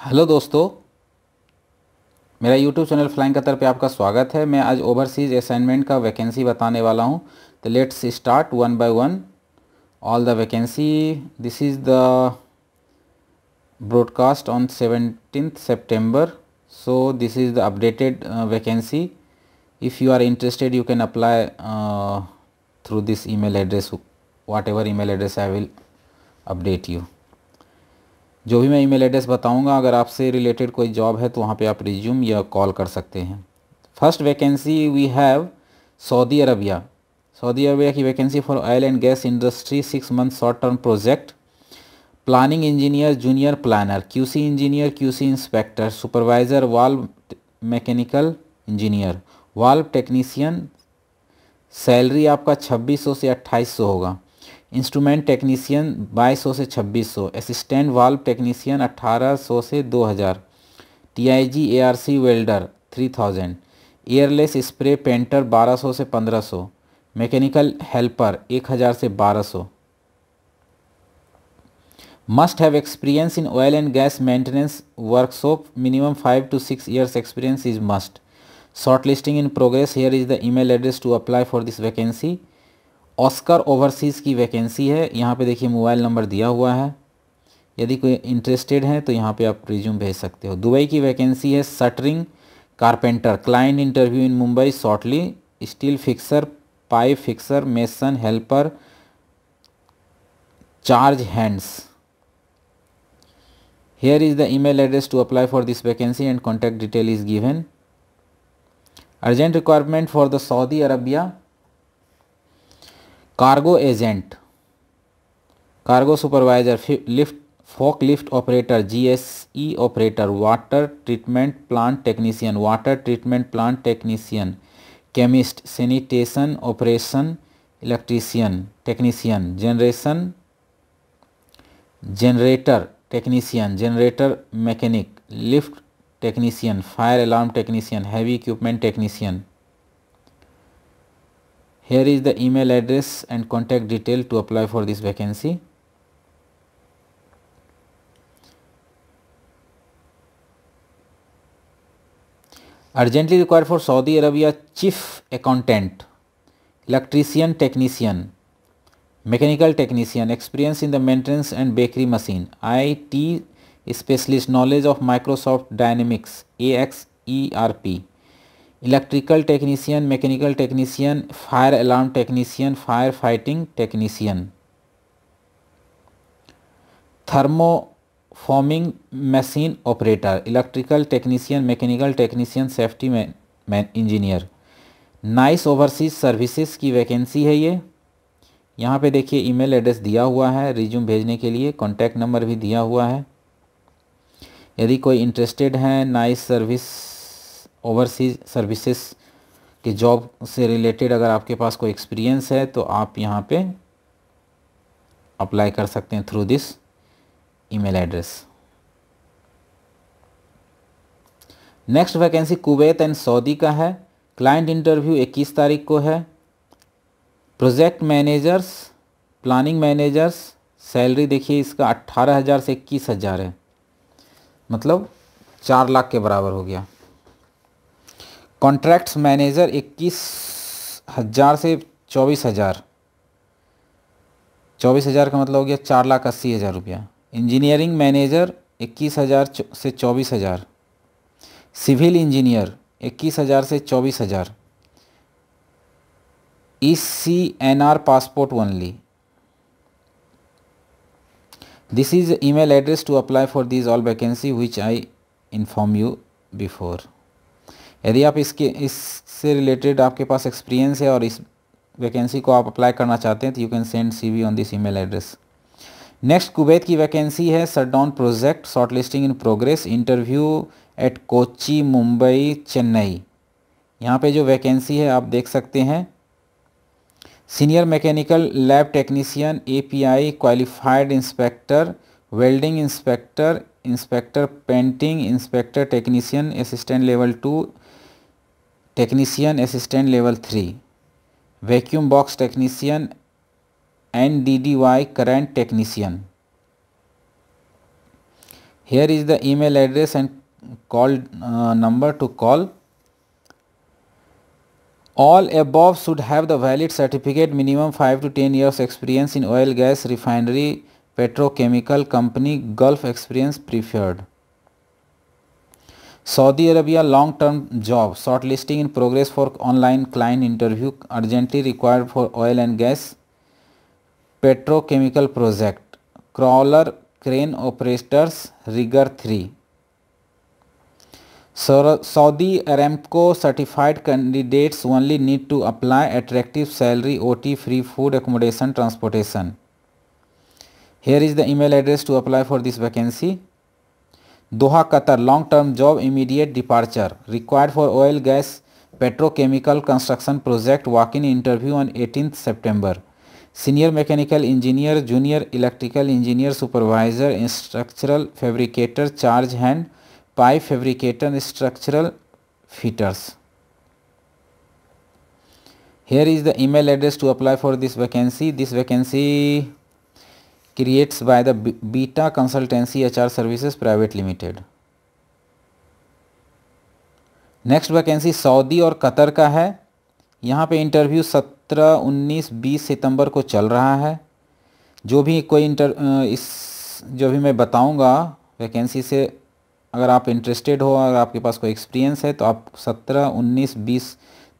Hello दोस्तों मेरा YouTube channel flying Qatar पे आपका स्वागत है मैं आज ओवरसीज़ असाइनमेंट का वैकेंसी बताने वाला हूँ तो let's start one by one all the vacancy this is the broadcast on seventeen September so this is the updated vacancy if you are interested you can apply through this email address whatever email address I will update you जो भी मैं email address बताऊंगा अगर आपसे related कोई job है तो वहाँ पे आप रिज्यूम या कॉल कर सकते हैं first vacancy we have Saudi Arabia Saudi Arabia की vacancy for oil and gas industry six month short term project planning engineer junior planner QC engineer QC inspector supervisor valve mechanical engineer valve technician salary आपका 2600 से 2800 होगा instrument technician बाईस सौ से छब्बीस सौ assistant valve technician अट्ठारह सौ से दो हज़ार T I G A R C welder three thousand airless spray painter बारह सौ से पंद्रह सौ मैकेनिकल हेल्पर एक हज़ार से बारह सौ must have experience in oil and gas maintenance workshop minimum five to six years experience is must short listing in progress here is the email address to apply for this vacancy Oscar overseas की vacancy है यहाँ पे देखिए mobile number दिया हुआ है यदि कोई इंटरेस्टेड है तो यहाँ पे आप रिज्यूम भेज सकते हो दुबई की वैकेंसी है shuttering carpenter client interview in Mumbai shortly steel fixer pipe fixer mason helper charge hands is the email address to apply for this vacancy and contact detail is given urgent requirement for the Saudi Arabia cargo agent cargo supervisor lift fork lift operator GSE operator water treatment plant technician water treatment plant technician chemist sanitation operation electrician technician generation generator technician generator mechanic lift technician fire alarm technician heavy equipment technician Here is the email address and contact detail to apply for this vacancy. Urgently required for Saudi Arabia chief accountant, electrician technician, mechanical technician, experience in the maintenance and bakery machine, IT specialist knowledge of Microsoft Dynamics, AX ERP. Electrical technician mechanical technician fire alarm technician fire fighting technician forming machine operator electrical technician mechanical technician safety man engineer nice overseas services की vacancy है ये यहाँ पे देखिए email address दिया हुआ है resume भेजने के लिए कॉन्टैक्ट नंबर भी दिया हुआ है यदि कोई इंटरेस्टेड है नाइस सर्विस ओवरसीज सर्विसेज के जॉब से रिलेटेड अगर आपके पास कोई एक्सपीरियंस है तो आप यहाँ पे अप्लाई कर सकते हैं through this email address next vacancy Kuwait and Saudi का है क्लाइंट इंटरव्यू 21 तारीख को है project managers planning managers salary देखिए इसका अट्ठारह हज़ार से इक्कीस हज़ार है मतलब चार लाख के बराबर हो गया कॉन्ट्रैक्ट्स मैनेजर इक्कीस हज़ार से चौबीस हज़ार चौबीस हज़ार का मतलब हो गया चार लाख अस्सी हज़ार रुपया इंजीनियरिंग मैनेजर इक्कीस हज़ार से चौबीस हज़ार सिविल इंजीनियर इक्कीस हज़ार से चौबीस हज़ार E C N R passport only is email address to apply for this all vacancy which I inform you before यदि आप इसके इससे रिलेटेड आपके पास एक्सपीरियंस है और इस वैकेंसी को आप अप्लाई करना चाहते हैं तो you can send we on this mail address next Kuwait की वैकेंसी है down project short listing in progress interview at Kochi Mumbai Chennai यहाँ पे जो वैकेंसी है आप देख सकते हैं senior mechanical lab technician API qualified inspector welding inspector inspector painting inspector technician assistant level two technician assistant level 3 vacuum box technician NDDY current technician here is the email address and call uh, number to call all above should have the valid certificate minimum 5 to 10 years experience in oil gas refinery petrochemical company gulf experience preferred Saudi Arabia long-term job shortlisting in progress for online client interview urgently required for oil and gas petrochemical project crawler crane operators rigor 3 Saudi Aramco certified candidates only need to apply attractive salary OT free food accommodation transportation here is the email address to apply for this vacancy Doha Qatar long term job immediate departure required for oil gas petrochemical construction project walk in interview on eighteen September senior mechanical engineer junior electrical engineer supervisor structural fabricator charge hand pipe fabricator structural fitters here is the email address to apply for this vacancy this vacancy creates by the Beta Consultancy HR Services Private Limited. Next vacancy Saudi और Qatar का है यहाँ पे interview 17, 19, 20 सितंबर को चल रहा है जो भी कोई इंटर इस जो भी मैं बताऊँगा वैकेंसी से अगर आप इंटरेस्टेड हो अगर आपके पास कोई एक्सपीरियंस है तो आप 17, 19, 20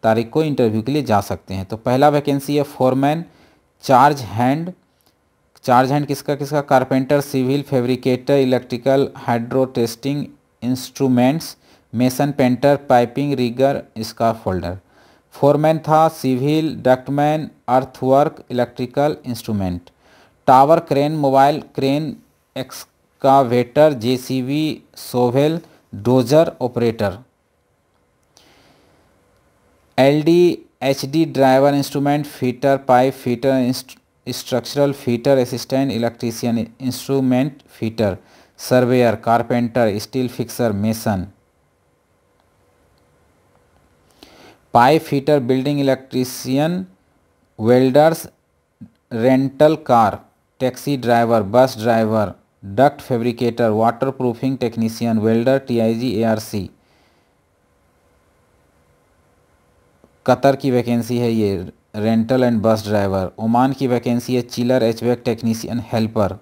तारीख को इंटरव्यू के लिए जा सकते हैं तो पहला वैकेंसी है foreman charge hand charge hand किसका किसका carpenter civil fabricator electrical hydro testing instruments mason painter piping rigger इसका फोल्डर फोरमैन था civil ductman earthwork electrical instrument tower crane mobile crane excavator JCB shovel dozer operator LD HD driver instrument fitter pipe fitter structural fitter assistant electrician instrument fitter surveyor carpenter steel fixer mason pipe fitter building electrician welders rental car taxi driver bus driver duct fabricator water proofing technician welder TIG ARC Qatar की vacancy है ये rental and bus driver Oman की vacancy है chiller H technician helper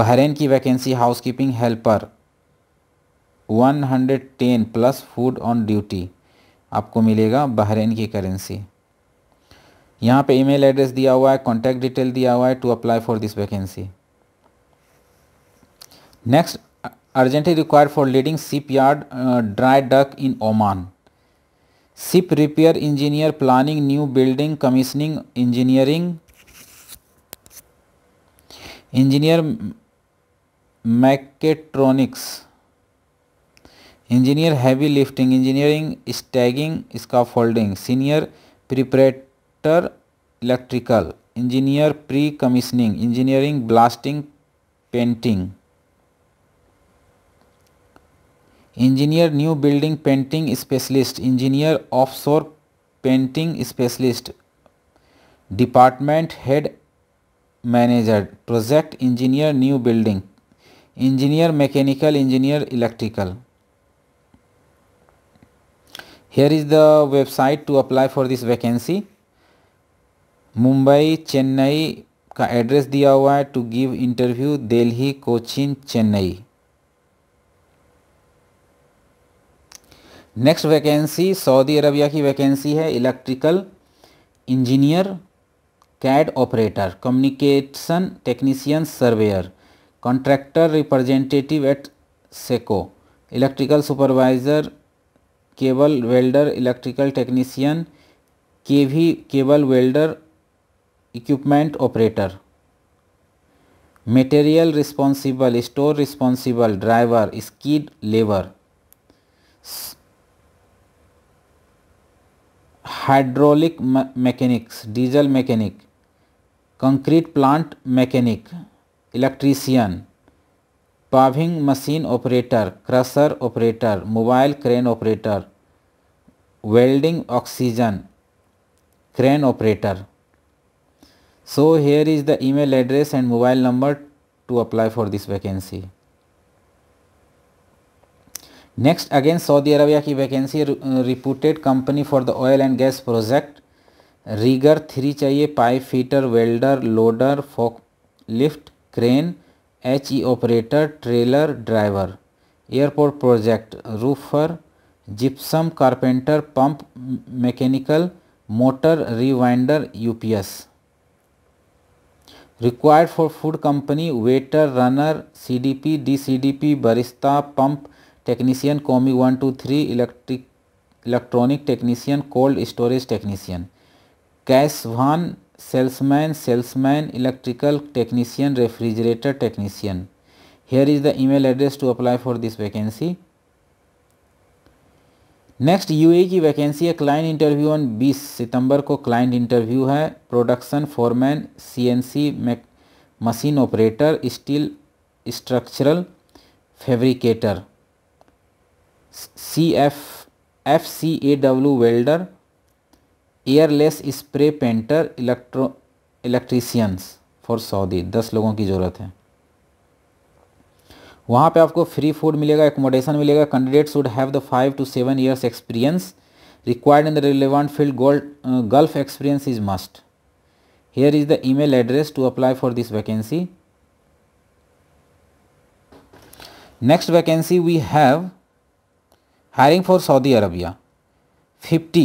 Bahrain की vacancy housekeeping helper 110 plus food on duty आपको मिलेगा Bahrain की currency यहाँ पे ईमेल एड्रेस दिया हुआ है कॉन्टैक्ट डिटेल दिया हुआ है to apply for this vacancy next urgently required for leading shipyard dry dock in Oman ship repair engineer planning new building commissioning engineering engineer mechatronics engineer heavy lifting engineering staging scaffolding senior preparator electrical engineer pre commissioning engineering blasting painting engineer new building painting specialist engineer offshore painting specialist department head manager project engineer new building engineer mechanical engineer electrical here is the website to apply for this vacancy Mumbai Chennai का address दिया हुआ है to give interview Delhi Cochin Chennai next vacancy Saudi Arabia की vacancy है electrical engineer CAD operator communication technician surveyor contractor representative at SECO electrical supervisor cable welder electrical technician के भी cable welder equipment operator material responsible store responsible driver skilled labour hydraulic mechanics diesel mechanic concrete plant mechanic electrician paving machine operator crusher operator mobile crane operator welding oxygen crane operator so here is the email address and mobile number to apply for this vacancy next again Saudi Arabia की vacancy reputed company for the oil and gas project rigger three चाहिए pipe fitter welder loader fork lift crane H E operator trailer driver airport project roofer gypsum carpenter pump mechanical motor rewinder UPS required for food company waiter runner CDP DCDP barista pump technician commis one two three electric electronic technician cold storage technician cash one salesman salesman electrical technician refrigerator technician is the email address to apply for this vacancy next A की vacancy है client interview on 20 सितंबर को client interview है production C CNC machine operator steel structural fabricator C F F C A W welder airless spray painter electro electricians for Saudi दस लोगों की ज़रूरत है वहाँ पे आपको फ्री फूड मिलेगा एकोमोडेशन मिलेगा candidate should have the five to seven years experience required in the relevant field gold Gulf experience is must here is the email address to apply for this vacancy next vacancy we have hiring for Saudi Arabia fifty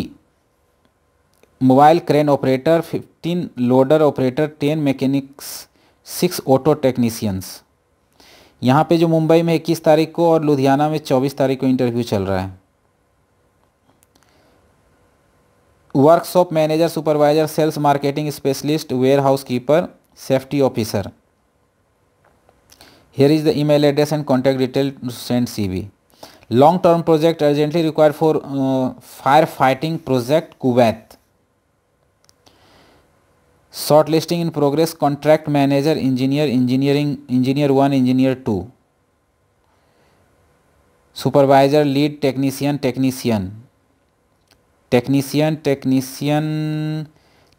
mobile crane operator fifteen loader operator ten mechanics 6 auto technicians यहाँ पे जो मुंबई में इक्कीस तारीख को और लुधियाना में चौबीस तारीख को इंटरव्यू चल रहा है workshop manager supervisor sales marketing specialist warehouse keeper safety officer here is the email address and contact detail send C B long term project urgently required for uh, firefighting project Kuwait. Shortlisting in progress contract manager engineer engineering engineer 1 engineer 2 supervisor lead technician technician technician technician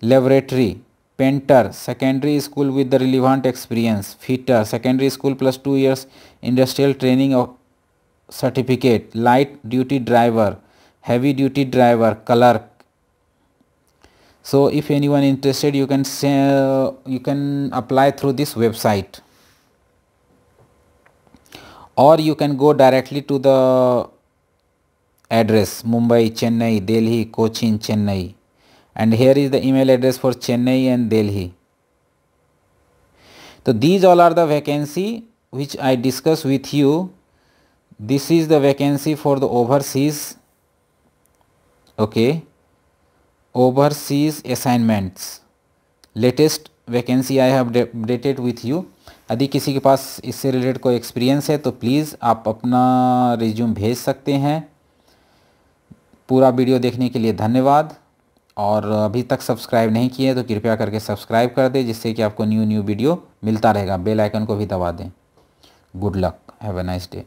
laboratory painter secondary school with the relevant experience fitter secondary school plus 2 years industrial training of certificate, light duty driver, heavy duty driver, Color. So if anyone interested you can say, you can apply through this website or you can go directly to the address Mumbai, Chennai, Delhi, Cochin, Chennai and here is the email address for Chennai and Delhi. So these all are the vacancy which I discuss with you this is the vacancy for the overseas okay overseas assignments latest vacancy I have updated with you यदि किसी के पास इससे related कोई experience है तो please आप अपना resume भेज सकते हैं पूरा वीडियो देखने के लिए धन्यवाद और अभी तक सब्सक्राइब नहीं किए तो कृपया करके सब्सक्राइब कर दें जिससे कि आपको न्यू न्यू वीडियो मिलता रहेगा बेल आइकन को भी दबा दें good luck have a nice day